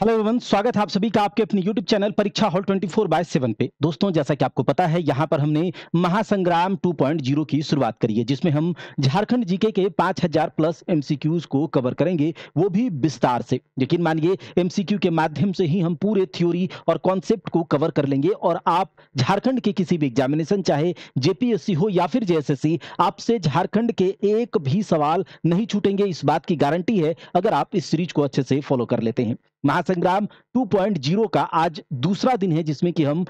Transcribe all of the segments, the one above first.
hello everyone स्वागत है आप सभी का आपके अपने यूट्यूब चैनल परीक्षा हॉल 24 फोर बाय सेवन पे दोस्तों जैसा कि आपको पता है यहाँ पर हमने महासंग्राम 2.0 की शुरुआत करी है जिसमें हम झारखंड जीके के 5000 प्लस एमसीक्यूज को कवर करेंगे वो भी विस्तार से लेकिन मानिए एमसीक्यू के माध्यम से ही हम पूरे थ्योरी और कॉन्सेप्ट को कवर कर लेंगे और आप झारखंड के किसी भी एग्जामिनेशन चाहे जेपीएससी हो या फिर जे आपसे झारखंड के एक भी सवाल नहीं छूटेंगे इस बात की गारंटी है अगर आप इस सीरीज को अच्छे से फॉलो कर लेते हैं महासंग्राम 2.0 का आज दूसरा दिन है जिसमें कि हम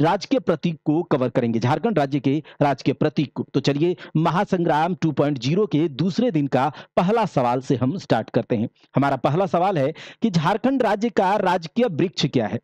राजकीय प्रतीक को कवर करेंगे झारखंड राज्य के राजकीय प्रतीक को तो चलिए महासंग्राम 2.0 के दूसरे दिन का पहला सवाल से हम स्टार्ट करते हैं हमारा पहला सवाल है कि झारखंड राज्य का राजकीय वृक्ष क्या है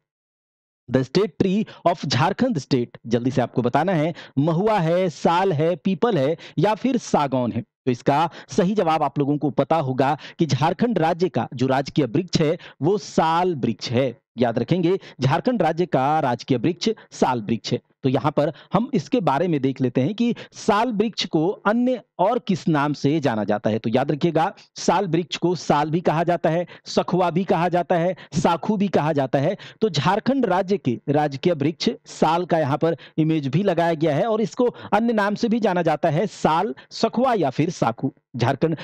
the state tree of Jharkhand state जल्दी से आपको बताना है महुआ है साल है पीपल है या फिर सागौन है तो इसका सही जवाब आप लोगों को पता होगा कि झारखंड राज्य का जो राजकीय वृक्ष है वो साल वृक्ष है याद रखेंगे झारखंड राज्य का राजकीय वृक्ष साल वृक्ष है तो यहाँ पर हम इसके बारे में देख लेते हैं कि साल वृक्ष को अन्य और किस नाम से जाना जाता है तो याद रखिएगा साल वृक्ष को साल भी कहा जाता है सखुआ भी कहा जाता है साखू भी कहा जाता है तो झारखंड राज्य के राजकीय वृक्ष साल का यहाँ पर इमेज भी लगाया गया है और इसको अन्य नाम से भी जाना जाता है साल सखुआ या फिर साखू झारखंड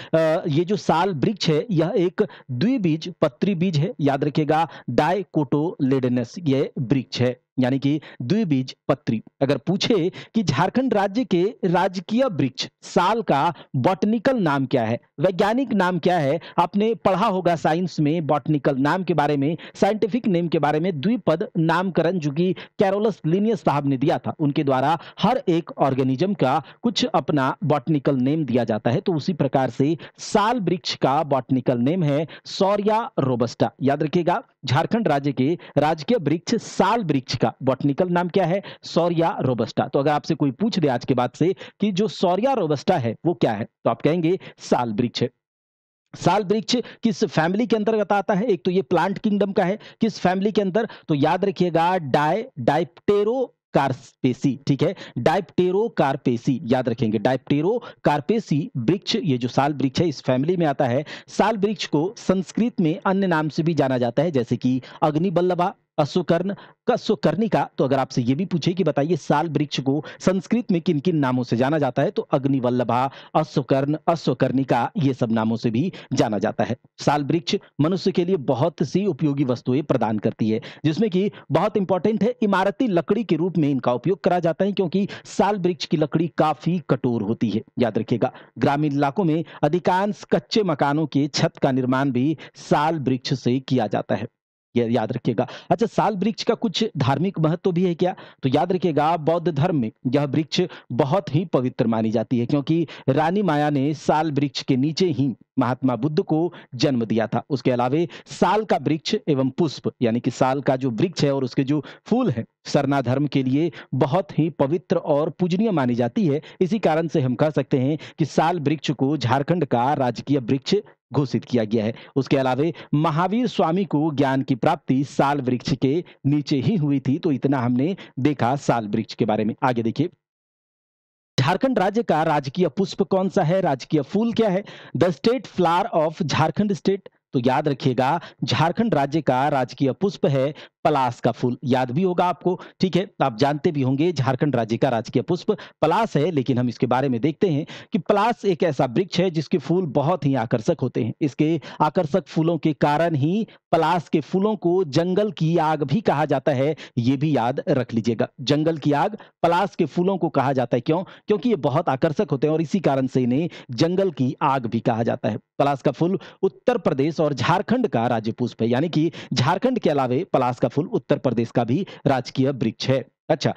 ये जो साल वृक्ष है यह एक द्विबीज पत्री बीज है याद रखिएगा डायकोटोलेडेनस ये वृक्ष है यानी कि द्विबीज पत्री अगर पूछे कि झारखंड राज्य के राजकीय वृक्ष साल का बॉटनिकल नाम क्या है वैज्ञानिक नाम क्या है आपने पढ़ा होगा साइंस में बॉटनिकल नाम के बारे में साइंटिफिक नेम के बारे में द्विपद नामकरण जो कि कैरोलस लिनियस साहब ने दिया था उनके द्वारा हर एक ऑर्गेनिज्म का कुछ अपना बॉटनिकल नेम दिया जाता है तो उसी प्रकार से साल वृक्ष का बॉटनिकल नेम है सौरिया रोबस्टा याद रखिएगा झारखंड राज्य के राजकीय वृक्ष साल वृक्ष का बॉटनिकल नाम क्या है सौरिया रोबस्टा तो अगर आपसे कोई पूछ दे आज के बाद से कि जो सौरिया रोबस्टा है वो क्या है तो आप कहेंगे साल वृक्ष साल वृक्ष किस फैमिली के अंतर्गत आता है एक तो ये प्लांट किंगडम का है किस फैमिली के अंदर तो याद रखिएगा डाय डाइप्टेरो कार्पेसी ठीक है डाइप्टेरो कार्पेसी याद रखेंगे डाइप्टेरो कार्पेसी वृक्ष ये जो साल वृक्ष है इस फैमिली में आता है साल वृक्ष को संस्कृत में अन्य नाम से भी जाना जाता है जैसे कि अग्निबल्लभा अश्वकर्ण अश्वकर्णी का तो अगर आपसे ये भी पूछे कि बताइए साल वृक्ष को संस्कृत में किन किन नामों से जाना जाता है तो अग्निवल्लभा अश्वकर्ण अश्वकर्णिका ये सब नामों से भी जाना जाता है साल वृक्ष मनुष्य के लिए बहुत सी उपयोगी वस्तुएं प्रदान करती है जिसमें कि बहुत इंपॉर्टेंट है इमारती लकड़ी के रूप में इनका उपयोग करा जाता है क्योंकि साल वृक्ष की लकड़ी काफी कठोर होती है याद रखिएगा ग्रामीण इलाकों में अधिकांश कच्चे मकानों के छत का निर्माण भी साल वृक्ष से किया जाता है ये याद रखिएगा अच्छा साल वृक्ष का कुछ धार्मिक महत्व भी है क्या तो याद रखिएगा बौद्ध धर्म में यह वृक्ष बहुत ही पवित्र मानी जाती है क्योंकि रानी माया ने साल वृक्ष के नीचे ही महात्मा बुद्ध को जन्म दिया था उसके अलावे साल का वृक्ष एवं पुष्प यानी कि साल का जो वृक्ष है और उसके जो फूल है सरना धर्म के लिए बहुत ही पवित्र और पूजनीय मानी जाती है इसी कारण से हम कह सकते हैं कि साल वृक्ष को झारखंड का राजकीय वृक्ष घोषित किया गया है उसके अलावे महावीर स्वामी को ज्ञान की प्राप्ति साल वृक्ष के नीचे ही हुई थी तो इतना हमने देखा साल वृक्ष के बारे में आगे देखिए झारखंड राज्य का राजकीय पुष्प कौन सा है राजकीय फूल क्या है the state flower of Jharkhand state तो याद रखिएगा झारखंड राज्य का राजकीय पुष्प है पलास का फूल याद भी होगा आपको ठीक है आप जानते भी होंगे झारखंड राज्य का राजकीय पुष्प पलास है लेकिन हम इसके बारे में देखते हैं कि पलास एक ऐसा वृक्ष है जिसके फूल बहुत ही आकर्षक होते हैं इसके आकर्षक फूलों के कारण ही पलास के फूलों को जंगल की आग भी कहा जाता है ये भी याद रख लीजिएगा जंगल की आग पलास के फूलों को कहा जाता है क्यों क्योंकि ये बहुत आकर्षक होते हैं और इसी कारण से इन्हें जंगल की आग भी कहा जाता है पलास का फूल उत्तर प्रदेश और झारखंड का राज्य पुष्प है यानी कि झारखंड के अलावे पलास का फूल उत्तर प्रदेश का भी राजकीय वृक्ष है अच्छा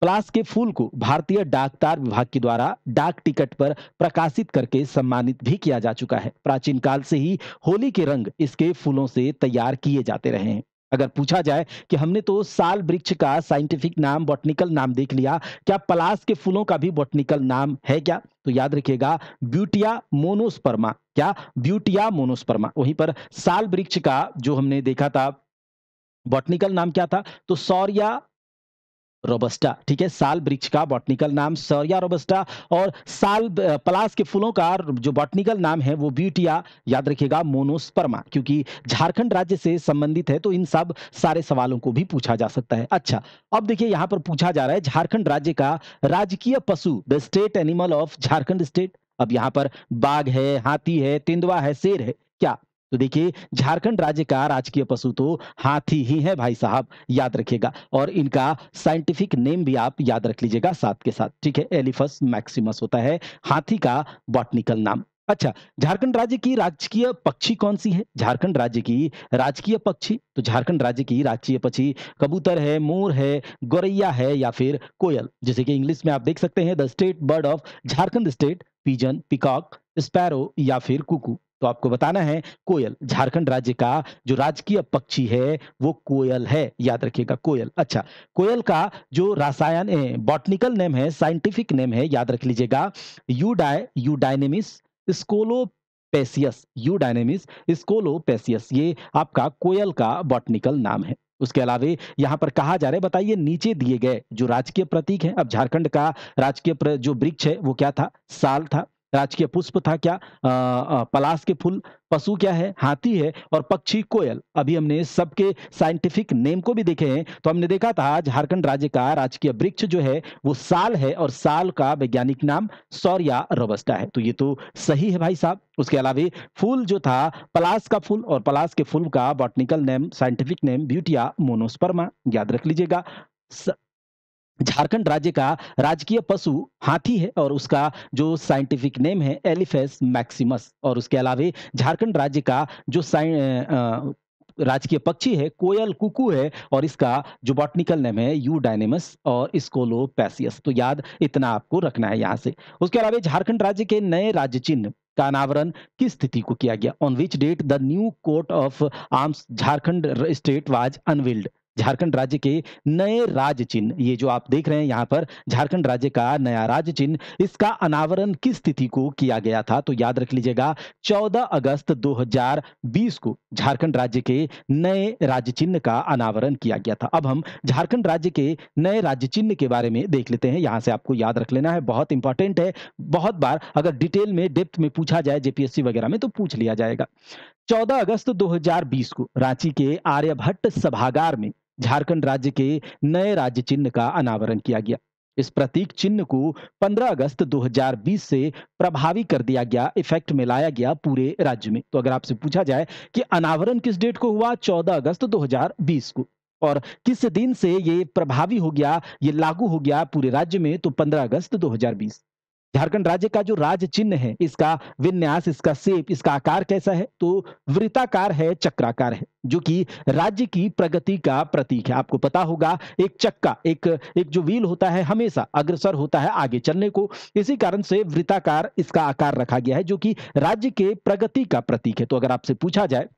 प्लास के फूल को भारतीय डाकतार विभाग के द्वारा डाक टिकट पर प्रकाशित करके सम्मानित भी किया जा चुका है प्राचीन काल से ही होली के रंग इसके फूलों से तैयार किए जाते रहे हैं अगर पूछा जाए कि हमने तो साल वृक्ष का साइंटिफिक नाम बॉटनिकल नाम देख लिया क्या पलास के फूलों का भी बॉटनिकल नाम है क्या तो याद रखिएगा ब्यूटिया मोनोस्पर्मा क्या ब्यूटिया मोनोस्पर्मा वहीं पर साल वृक्ष का जो हमने देखा था बॉटनिकल नाम क्या था तो सौरिया रोबस्टा ठीक है साल वृक्ष का बॉटनिकल नाम सौरिया रोबस्टा और साल पलास के फूलों का जो बॉटनिकल नाम है वो ब्यूटिया याद रखिएगा मोनोस्पर्मा क्योंकि झारखंड राज्य से संबंधित है तो इन सब सारे सवालों को भी पूछा जा सकता है अच्छा अब देखिए यहाँ पर पूछा जा रहा है झारखंड राज्य का राजकीय पशु the state animal of Jharkhand state अब यहाँ पर बाघ है हाथी है तेंदुआ है शेर है क्या तो देखिए झारखंड राज्य का राजकीय पशु तो हाथी ही है भाई साहब याद रखिएगा और इनका साइंटिफिक नेम भी आप याद रख लीजिएगा साथ के साथ ठीक है एलिफस मैक्सिमस होता है हाथी का बॉटनिकल नाम अच्छा झारखंड राज्य की राजकीय पक्षी कौन सी है झारखंड राज्य की राजकीय पक्षी तो झारखंड राज्य की राजकीय पक्षी कबूतर है मोर है गोरैया है या फिर कोयल जैसे कि इंग्लिश में आप देख सकते हैं the state bird of Jharkhand state pigeon peacock sparrow या फिर कुकू तो आपको बताना है कोयल झारखंड राज्य का जो राजकीय पक्षी है वो कोयल है याद रखिएगा कोयल अच्छा कोयल का जो रासायन बॉटनिकल नेम है साइंटिफिक नेम है याद रख लीजिएगा यूडाई यूडाइनेमिस स्कोलो पेसियस स्कोलो पेसियस ये आपका कोयल का बॉटनिकल नाम है उसके अलावे यहाँ पर कहा जा रहा है बताइए नीचे दिए गए जो राजकीय प्रतीक है अब झारखंड का राजकीय जो वृक्ष है वो क्या था साल था राजकीय पुष्प था क्या पलाश के फूल पशु क्या है हाथी है और पक्षी कोयल अभी हमने सबके साइंटिफिक नेम को भी देखे हैं तो हमने देखा था झारखंड राज्य का राजकीय वृक्ष जो है वो साल है और साल का वैज्ञानिक नाम सौर्या रोबस्टा है तो ये तो सही है भाई साहब उसके अलावा फूल जो था पलाश का फूल और पलाश के फूल का botanical name scientific name Butea monosperma याद रख लीजिएगा झारखंड राज्य का राजकीय पशु हाथी है और उसका जो साइंटिफिक नेम है एलिफेस मैक्सिमस और उसके अलावे झारखंड राज्य का जो साइन राजकीय पक्षी है कोयल कुकू है और इसका जो बॉटनिकल नेम है यू डायनेमस और स्कोलो पैसियस तो याद इतना आपको रखना है यहाँ से उसके अलावा झारखंड राज्य के नए राज्य चिन्ह का अनावरण किस स्थिति को किया गया on which date the new court of arms Jharkhand state was unveiled Jharkhand राज्य के नए राज चिन्ह ये जो आप देख रहे हैं यहाँ पर झारखंड राज्य का नया राज चिन्ह इसका अनावरण किस तिथि को किया गया था तो याद रख लीजिएगा 14 अगस्त 2020 को झारखंड राज्य के नए राज्य चिन्ह का अनावरण किया गया था अब हम झारखंड राज्य के नए राज्य चिन्ह के बारे में देख लेते हैं यहाँ से आपको याद रख लेना है बहुत इंपॉर्टेंट है बहुत बार अगर डिटेल में डेप्थ में पूछा जाए जेपीएससी वगैरह में तो पूछ लिया जाएगा 14 अगस्त 2020 को रांची के आर्यभट्ट सभागार में झारखंड राज्य के नए राज्य चिन्ह का अनावरण किया गया इस प्रतीक चिन्ह को 15 अगस्त 2020 से प्रभावी कर दिया गया इफेक्ट में लाया गया पूरे राज्य में तो अगर आपसे पूछा जाए कि अनावरण किस डेट को हुआ 14 अगस्त 2020 को और किस दिन से ये प्रभावी हो गया ये लागू हो गया पूरे राज्य में तो 15 अगस्त 2020 झारखंड राज्य का जो राज चिन्ह है इसका विन्यास इसका सेप इसका आकार कैसा है तो वृताकार है चक्राकार है जो कि राज्य की प्रगति का प्रतीक है आपको पता होगा एक चक्का एक एक जो व्हील होता है हमेशा अग्रसर होता है आगे चलने को इसी कारण से वृताकार इसका आकार रखा गया है जो कि राज्य के प्रगति का प्रतीक है तो अगर आपसे पूछा जाए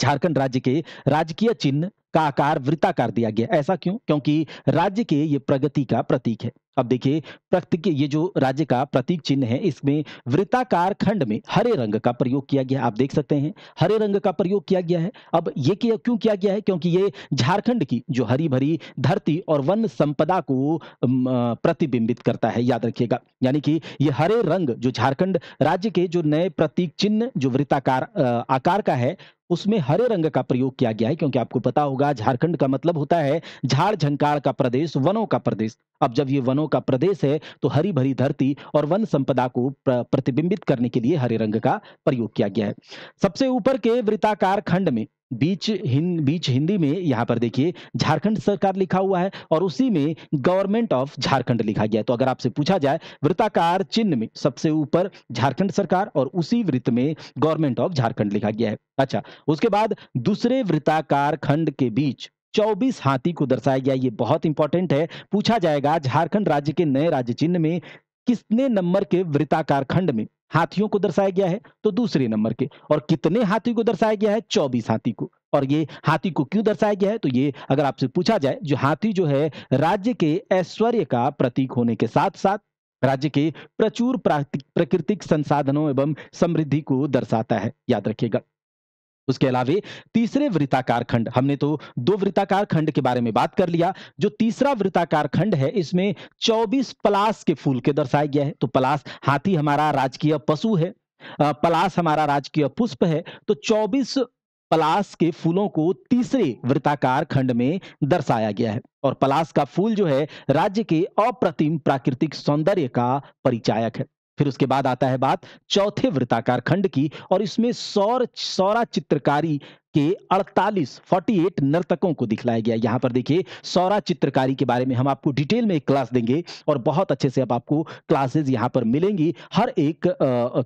झारखंड राज्य के राजकीय चिन्ह का आकार वृत्ताकार दिया गया ऐसा क्यों क्योंकि राज्य के ये प्रगति का प्रतीक है अब देखिए प्रतीक ये जो राज्य का प्रतीक चिन्ह है इसमें वृत्ताकार खंड में हरे रंग का प्रयोग किया गया आप देख सकते हैं हरे रंग का प्रयोग किया गया है अब ये किया क्यों किया गया है क्योंकि ये झारखंड की जो हरी भरी धरती और वन संपदा को प्रतिबिंबित करता है याद रखिएगा यानी कि ये हरे रंग जो झारखंड राज्य के जो नए प्रतीक चिन्ह जो वृत्ताकार आकार का है उसमें हरे रंग का प्रयोग किया गया है क्योंकि आपको पता होगा झारखंड का मतलब होता है झाड़ झंकार का प्रदेश वनों का प्रदेश अब जब ये वनों वनों का प्रदेश है तो हरी भरी धरती और वन संपदा को प्रतिबिंबित करने के लिए हरे रंग का प्रयोग किया गया है सबसे ऊपर के वृताकार खंड में बीच हिं, बीच हिंदी में यहाँ पर देखिए झारखंड सरकार लिखा हुआ है और उसी में गवर्नमेंट ऑफ झारखंड लिखा गया है तो अगर आपसे पूछा जाए वृत्ताकार चिन्ह में सबसे ऊपर झारखंड सरकार और उसी वृत्त में गवर्नमेंट ऑफ झारखंड लिखा गया है अच्छा उसके बाद दूसरे वृत्ताकार खंड के बीच 24 हाथी को दर्शाया गया ये बहुत इंपॉर्टेंट है पूछा जाएगा झारखंड राज्य के नए राज्य चिन्ह में कितने नंबर के वृताकार खंड में हाथियों को दर्शाया गया है तो दूसरे नंबर के और कितने हाथी को दर्शाया गया है चौबीस हाथी को और ये हाथी को क्यों दर्शाया गया है तो ये अगर आपसे पूछा जाए जो हाथी जो है राज्य के ऐश्वर्य का प्रतीक होने के साथ साथ राज्य के प्रचुर प्राकृतिक संसाधनों एवं समृद्धि को दर्शाता है याद रखिएगा उसके अलावे तीसरे वृत्ताकार खंड हमने तो दो वृताकार खंड के बारे में बात कर लिया जो तीसरा वृताकार खंड है इसमें 24 पलास के फूल के दर्शाया गया है तो पलास हाथी हमारा राजकीय पशु है पलास हमारा राजकीय पुष्प है तो 24 पलास के फूलों को तीसरे वृत्ताकार खंड में दर्शाया गया है और पलास का फूल जो है राज्य के अप्रतिम प्राकृतिक सौंदर्य का परिचायक है फिर उसके बाद आता है बात चौथे वृत्ताकार खंड की और इसमें सौर सौरा चित्रकारी के 48 48 नर्तकों को दिखलाया गया यहां पर देखिए सौरा चित्रकारी के बारे में हम आपको डिटेल में एक क्लास देंगे और बहुत अच्छे से अब आपको क्लासेस यहां पर मिलेंगी हर एक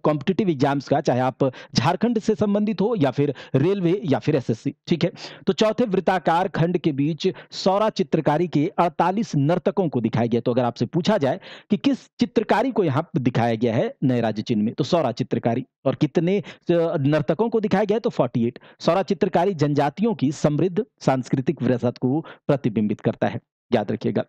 कॉम्पिटेटिव एग्जाम्स का चाहे आप झारखंड से संबंधित हो या फिर रेलवे या फिर एस ठीक है तो चौथे वृत्ताकार खंड के बीच सौरा चित्रकारी के अड़तालीस नर्तकों को दिखाया गया तो अगर आपसे पूछा जाए कि किस चित्रकारी को यहाँ दिखाया गया है नए राज्य चिन्ह में तो सौरा चित्रकारी और कितने नर्तकों को दिखाया गया तो फोर्टी एट सौरा चित्रकारी जनजातियों की समृद्ध सांस्कृतिक विरासत को प्रतिबिंबित करता है याद रखिएगा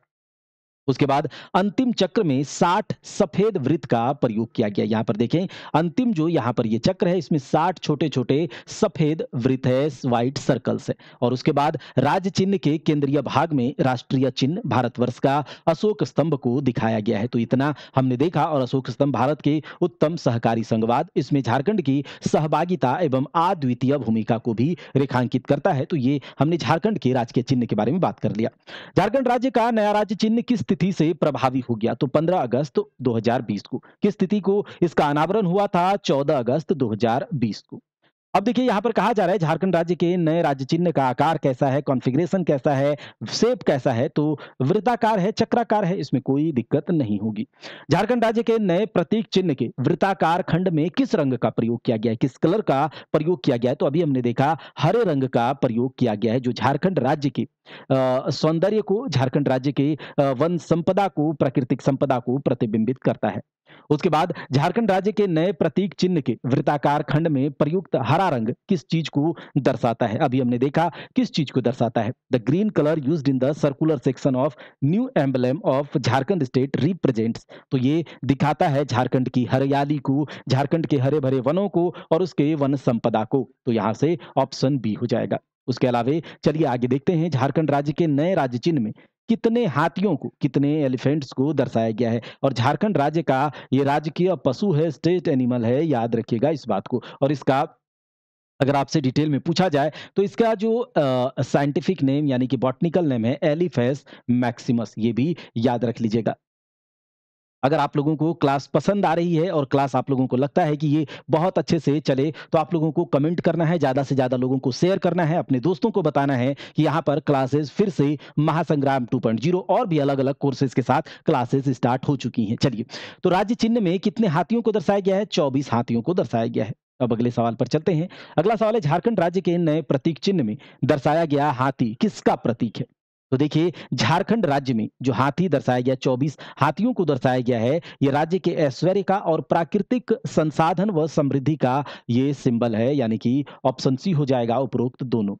उसके बाद अंतिम चक्र में साठ सफेद वृत्त का प्रयोग किया गया यहां पर देखें अंतिम जो यहां पर ये यह चक्र है इसमें साठ छोटे छोटे सफेद वृत्त है व्हाइट सर्कल्स है और उसके बाद राज्य चिन्ह के केंद्रीय भाग में राष्ट्रीय चिन्ह भारतवर्ष का अशोक स्तंभ को दिखाया गया है तो इतना हमने देखा और अशोक स्तंभ भारत के उत्तम सहकारी संघवाद इसमें झारखंड की सहभागिता एवं अद्वितीय भूमिका को भी रेखांकित करता है तो ये हमने झारखंड के राजकीय चिन्ह के बारे में बात कर लिया झारखंड राज्य का नया राज्य चिन्ह किस तिथि से प्रभावी हो गया तो 15 अगस्त 2020 को किस तिथि को इसका अनावरण हुआ था 14 अगस्त 2020 को अब देखिए यहाँ पर कहा जा रहा है झारखंड राज्य के नए राज्य चिन्ह का आकार कैसा है कॉन्फ़िगरेशन कैसा है सेप कैसा है तो वृत्ताकार है चक्राकार है इसमें कोई दिक्कत नहीं होगी झारखंड राज्य के नए प्रतीक चिन्ह के वृत्ताकार खंड में किस रंग का प्रयोग किया गया है किस कलर का प्रयोग किया गया है तो अभी हमने देखा हरे रंग का प्रयोग किया गया है जो झारखंड राज्य के सौंदर्य को झारखंड राज्य के वन संपदा को प्राकृतिक संपदा को प्रतिबिंबित करता है उसके बाद झारखंड राज्य के नए प्रतीक चिन्ह के वृत्ताकार खंड में प्रयुक्त हरा रंग किस चीज को दर्शाता है अभी हमने देखा किस चीज को दर्शाता है the green colour used in the circular section of new emblem of Jharkhand state represents तो ये दिखाता है झारखंड की हरियाली को झारखंड के हरे भरे वनों को और उसके वन संपदा को तो यहाँ से ऑप्शन बी हो जाएगा उसके अलावे चलिए आगे देखते हैं झारखंड राज्य के नए राज्य चिन्ह में कितने हाथियों को कितने एलिफेंट्स को दर्शाया गया है और झारखंड राज्य का ये राजकीय पशु है स्टेट एनिमल है याद रखिएगा इस बात को और इसका अगर आपसे डिटेल में पूछा जाए तो इसका जो साइंटिफिक नेम यानी कि बॉटनिकल नेम है एलिफेस मैक्सिमस ये भी याद रख लीजिएगा अगर आप लोगों को क्लास पसंद आ रही है और क्लास आप लोगों को लगता है कि ये बहुत अच्छे से चले तो आप लोगों को कमेंट करना है ज़्यादा से ज़्यादा लोगों को शेयर करना है अपने दोस्तों को बताना है कि यहाँ पर क्लासेस फिर से महासंग्राम 2.0 और भी अलग अलग कोर्सेज के साथ क्लासेस स्टार्ट हो चुकी हैं चलिए तो राज्य चिन्ह में कितने हाथियों को दर्शाया गया है चौबीस हाथियों को दर्शाया गया है अब अगले सवाल पर चलते हैं अगला सवाल है झारखंड राज्य के नए प्रतीक चिन्ह में दर्शाया गया हाथी किसका प्रतीक है तो देखिए झारखंड राज्य में जो हाथी दर्शाया गया 24 हाथियों को दर्शाया गया है ये राज्य के ऐश्वर्य का और प्राकृतिक संसाधन व समृद्धि का ये सिंबल है यानी कि ऑप्शन सी हो जाएगा उपरोक्त दोनों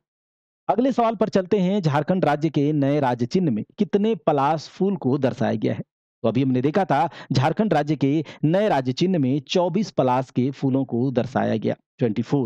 अगले सवाल पर चलते हैं झारखंड राज्य के नए राज्य चिन्ह में कितने पलाश फूल को दर्शाया गया है तो अभी हमने देखा था झारखंड राज्य के नए राज्य चिन्ह में 24 पलाश के फूलों को दर्शाया गया 24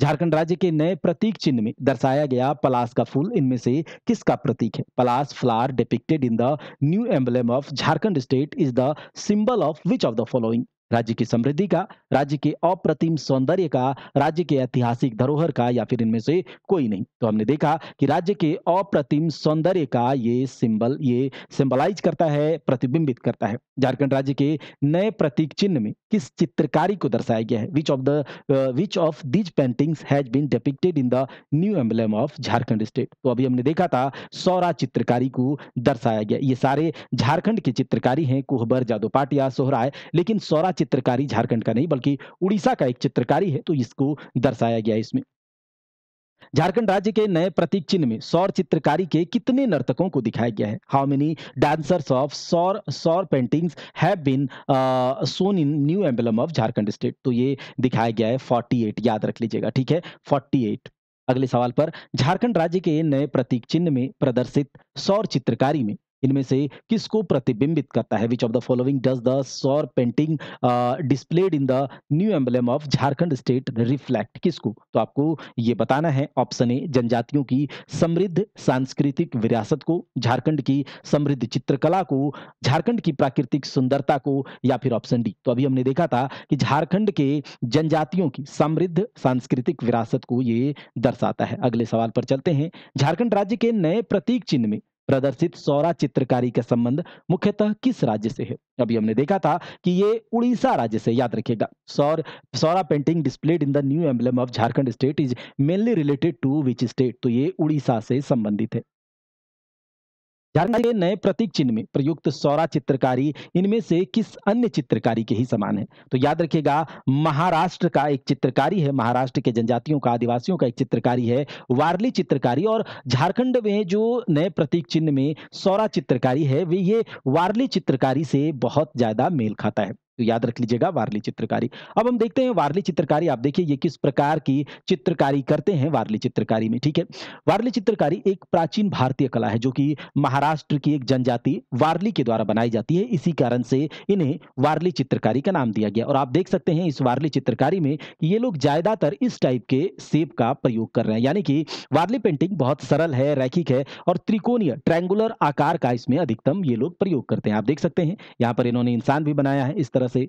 झारखंड राज्य के नए प्रतीक चिन्ह में दर्शाया गया पलास का फूल इनमें से किसका प्रतीक है palash flower depicted in the new emblem of Jharkhand state is the symbol of which of the following राज्य की समृद्धि का राज्य के अप्रतिम सौंदर्य का राज्य के ऐतिहासिक धरोहर का या फिर इनमें से कोई नहीं तो हमने देखा कि राज्य के अप्रतिम सौंदर्य का ये सिंबल ये सिंबलाइज करता है प्रतिबिंबित करता है झारखंड राज्य के नए प्रतीक चिन्ह में किस चित्रकारी को दर्शाया गया है which of the which of these paintings has been depicted in the new emblem of Jharkhand state तो अभी हमने देखा था सौरा चित्रकारी को दर्शाया गया ये सारे झारखंड के चित्रकारी हैं कुहबर जादो पाटिया सोहराय लेकिन सौरा चित्रकारी झारखंड का नहीं बल्कि उड़ीसा का एक चित्रकारी है तो इसको दर्शाया गया इसमें झारखंड राज्य के नए प्रतीक चिन्ह में सौर चित्रकारी के कितने नर्तकों को दिखाया गया है how many dancers of Saura Saura paintings have been shown in new emblem of Jharkhand state तो ये दिखाया गया है 48 याद रख लीजिएगा ठीक है 48 अगले सवाल पर झारखंड राज्य के नए प्रतीक चिन्ह में प्रदर्शित सौर चित्रकारी में इनमें से किसको प्रतिबिंबित करता है which of the following does the Saura painting displayed in the new emblem of Jharkhand state reflect किसको तो आपको ये बताना है ऑप्शन ए जनजातियों की समृद्ध सांस्कृतिक विरासत को झारखंड की समृद्ध चित्रकला को झारखंड की प्राकृतिक सुंदरता को या फिर ऑप्शन डी तो अभी हमने देखा था कि झारखंड के जनजातियों की समृद्ध सांस्कृतिक विरासत को ये दर्शाता है अगले सवाल पर चलते हैं झारखंड राज्य के नए प्रतीक चिन्ह में प्रदर्शित सौरा चित्रकारी का संबंध मुख्यतः किस राज्य से है अभी हमने देखा था कि ये उड़ीसा राज्य से याद रखिएगा Saura Saura painting displayed in the new emblem of Jharkhand state is mainly related to which state तो ये उड़ीसा से संबंधित है झारखंड के नए प्रतीक चिन्ह में प्रयुक्त सौरा चित्रकारी इनमें से किस अन्य चित्रकारी के ही समान है तो याद रखिएगा महाराष्ट्र का एक चित्रकारी है महाराष्ट्र के जनजातियों का आदिवासियों का एक चित्रकारी है वारली चित्रकारी और झारखंड में जो नए प्रतीक चिन्ह में सौरा चित्रकारी है वे ये वारली चित्रकारी से बहुत ज्यादा मेल खाता है तो याद रख लीजिएगा वारली चित्रकारी अब हम देखते हैं वारली चित्रकारी आप देखिए ये किस प्रकार की चित्रकारी करते हैं वारली चित्रकारी में ठीक है वारली चित्रकारी एक प्राचीन भारतीय कला है जो कि महाराष्ट्र की एक जनजाति वारली के द्वारा बनाई जाती है इसी कारण से इन्हें वारली चित्रकारी का नाम दिया गया और आप देख सकते हैं इस वारली चित्रकारी में ये लोग ज्यादातर इस टाइप के सेब का प्रयोग कर रहे हैं यानी कि वारली पेंटिंग बहुत सरल है रैखिक है और त्रिकोणीय ट्रैंगुलर आकार का इसमें अधिकतम ये लोग प्रयोग करते हैं आप देख सकते हैं यहाँ पर इन्होंने इंसान भी बनाया है इस तरह से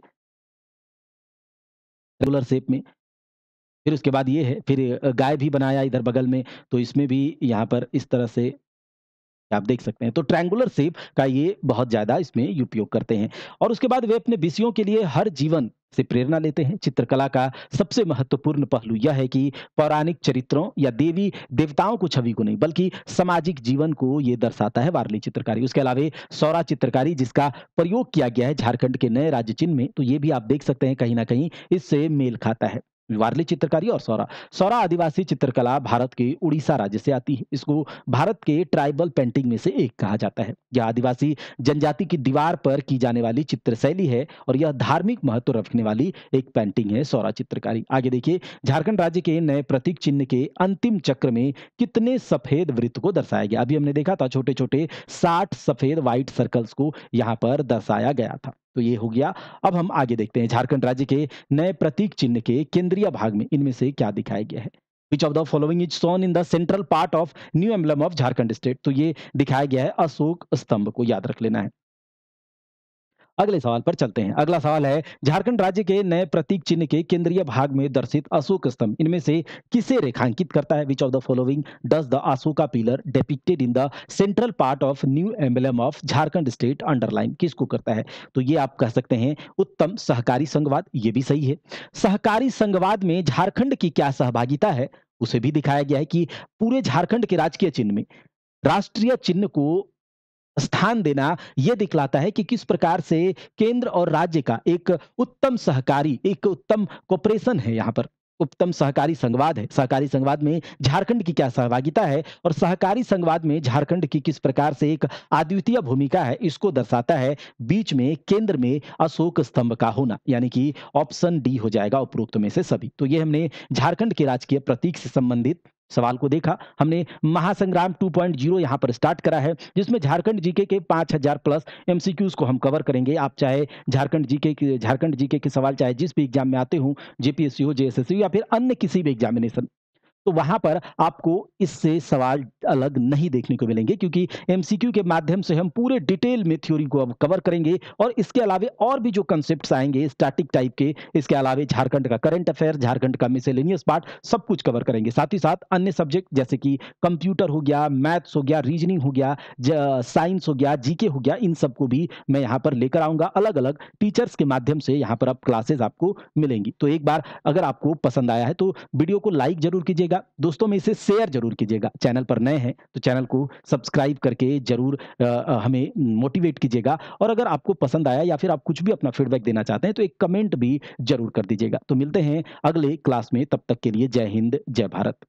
रेगुलर शेप में फिर उसके बाद ये है फिर गाय भी बनाया इधर बगल में तो इसमें भी यहाँ पर इस तरह से आप देख सकते हैं तो ट्रैंगुलर शेप का ये बहुत ज़्यादा इसमें उपयोग करते हैं और उसके बाद वे अपने विषयों के लिए हर जीवन से प्रेरणा लेते हैं चित्रकला का सबसे महत्वपूर्ण पहलू यह है कि पौराणिक चरित्रों या देवी देवताओं को छवि को नहीं बल्कि सामाजिक जीवन को ये दर्शाता है वारली चित्रकारी उसके अलावा सौरा चित्रकारी जिसका प्रयोग किया गया है झारखंड के नए राज्य चिन्ह में तो ये भी आप देख सकते हैं कहीं ना कहीं इससे मेल खाता है वारली चित्रकारी और सौरा सौरा आदिवासी चित्रकला भारत के उड़ीसा राज्य से आती है इसको भारत के ट्राइबल पेंटिंग में से एक कहा जाता है यह आदिवासी जनजाति की दीवार पर की जाने वाली चित्रशैली है और यह धार्मिक महत्व रखने वाली एक पेंटिंग है सौरा चित्रकारी आगे देखिए झारखंड राज्य के नए प्रतीक चिन्ह के अंतिम चक्र में कितने सफेद वृत्त को दर्शाया गया अभी हमने देखा था छोटे छोटे साठ सफेद व्हाइट सर्कल्स को यहाँ पर दर्शाया गया था तो ये हो गया अब हम आगे देखते हैं झारखंड राज्य के नए प्रतीक चिन्ह के केंद्र केंद्रीय भाग में इनमें से क्या दिखाया गया है which of the following is shown in the central part of new emblem of Jharkhand state तो ये दिखाया गया है अशोक स्तंभ को याद रख लेना है अगले सवाल पर चलते हैं अगला सवाल है झारखंड राज्य के नए प्रतीक चिन्ह के केंद्रीय भाग में दर्शित अशोक स्तंभ इनमें से किसे रेखांकित करता है which of the following does the Ashoka pillar depicted in the central part of new emblem of Jharkhand state underline किसको करता है तो ये आप कह सकते हैं उत्तम सहकारी संघवाद ये भी सही है सहकारी संघवाद में झारखंड की क्या सहभागिता है उसे भी दिखाया गया है कि पूरे झारखंड के राजकीय चिन्ह में राष्ट्रीय चिन्ह को स्थान देना यह दिखलाता है कि किस प्रकार से केंद्र और राज्य का एक उत्तम सहकारी एक उत्तम कॉपरेशन है यहाँ पर उत्तम सहकारी संवाद है सहकारी संवाद में झारखंड की क्या सहभागिता है और सहकारी संवाद में झारखंड की किस प्रकार से एक अद्वितीय भूमिका है इसको दर्शाता है बीच में केंद्र में अशोक स्तंभ का होना यानी कि ऑप्शन डी हो जाएगा उपरोक्त में से सभी तो ये हमने झारखंड के राजकीय प्रतीक से संबंधित सवाल को देखा हमने महासंग्राम 2.0 यहां पर स्टार्ट करा है जिसमें झारखंड जीके के 5000 प्लस एमसीक्यूज को हम कवर करेंगे आप चाहे झारखंड जीके के झारखंड जीके के सवाल चाहे जिस भी एग्जाम में आते हों जेपीएससी हो जेएसएससी या फिर अन्य किसी भी एग्जामिनेशन तो वहां पर आपको इससे सवाल अलग नहीं देखने को मिलेंगे क्योंकि एमसीक्यू के माध्यम से हम पूरे डिटेल में थ्योरी को अब कवर करेंगे और इसके अलावा और भी जो कंसेप्ट आएंगे स्टैटिक टाइप के इसके अलावा झारखंड का करंट अफेयर झारखंड का मिसेलेनियस पार्ट सब कुछ कवर करेंगे साथ ही साथ अन्य सब्जेक्ट जैसे कि कंप्यूटर हो गया मैथ्स हो गया रीजनिंग हो गया साइंस हो गया जीके हो गया इन सबको भी मैं यहाँ पर लेकर आऊँगा अलग अलग टीचर्स के माध्यम से यहाँ पर अब क्लासेज आपको मिलेंगी तो एक बार अगर आपको पसंद आया है तो वीडियो को लाइक जरूर कीजिएगा कीजिएगा दोस्तों में इसे शेयर जरूर कीजिएगा चैनल पर नए हैं तो चैनल को सब्सक्राइब करके जरूर हमें मोटिवेट कीजिएगा और अगर आपको पसंद आया या फिर आप कुछ भी अपना फीडबैक देना चाहते हैं तो एक कमेंट भी जरूर कर दीजिएगा तो मिलते हैं अगले क्लास में तब तक के लिए जय हिंद जय भारत